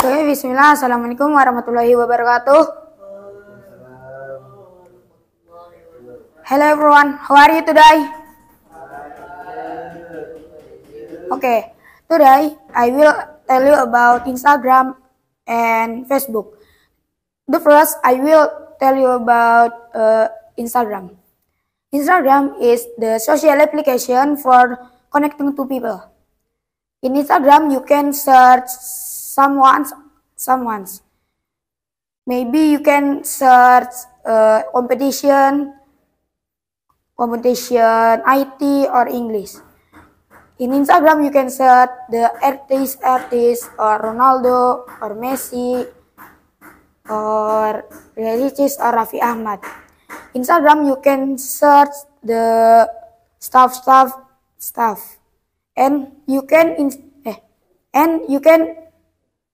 Oke, bismillah. Assalamualaikum warahmatullahi wabarakatuh. Hello everyone, how are you today? Okay, today I will tell you about Instagram and Facebook. The first, I will tell you about uh, Instagram. Instagram is the social application for connecting to people. In Instagram, you can search someone's someone's maybe you can search uh, competition competition IT or English in Instagram you can search the artist artist or Ronaldo or Messi or Ricis or Rafi Ahmad Instagram you can search the stuff stuff stuff and you can in eh, and you can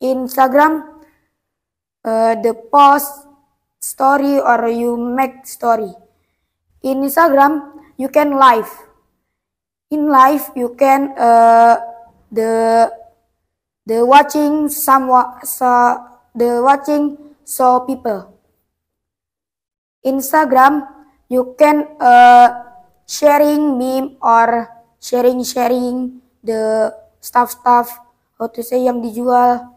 Instagram, uh, the post story or you make story. In Instagram, you can live. In live, you can uh, the the watching someone so the watching so people. Instagram, you can uh, sharing meme or sharing sharing the stuff stuff how to say yang dijual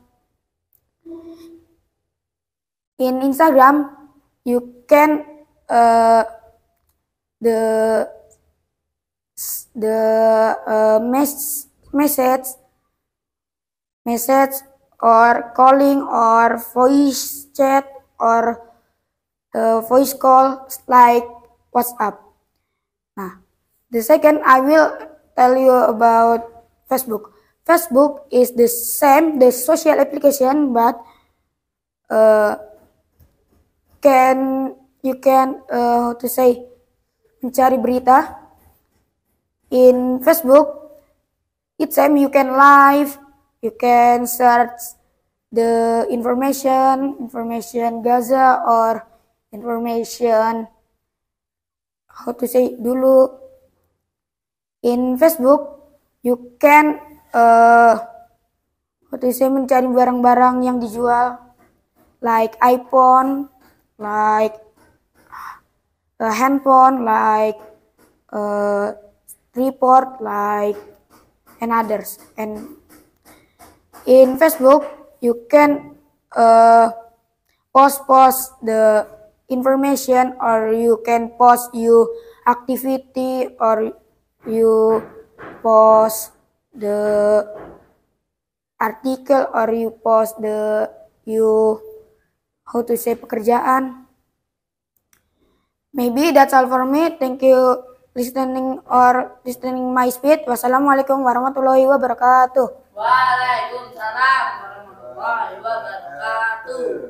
in Instagram you can uh, the the uh, mess, message message or calling or voice chat or uh, voice call like WhatsApp. Nah, the second I will tell you about Facebook. Facebook is the same the social application but uh, can you can uh, how to say mencari berita in Facebook it's same you can live you can search the information information Gaza or information how to say dulu in Facebook you can uh, how to say mencari barang-barang yang dijual like iPhone like a handphone, like a report, like and others. And in Facebook, you can uh, post post the information or you can post you activity or you post the article or you post the you how to say pekerjaan. Maybe that's all for me. Thank you listening or listening my speech. Wassalamualaikum warahmatullahi wabarakatuh. Waalaikumsalam warahmatullahi wabarakatuh.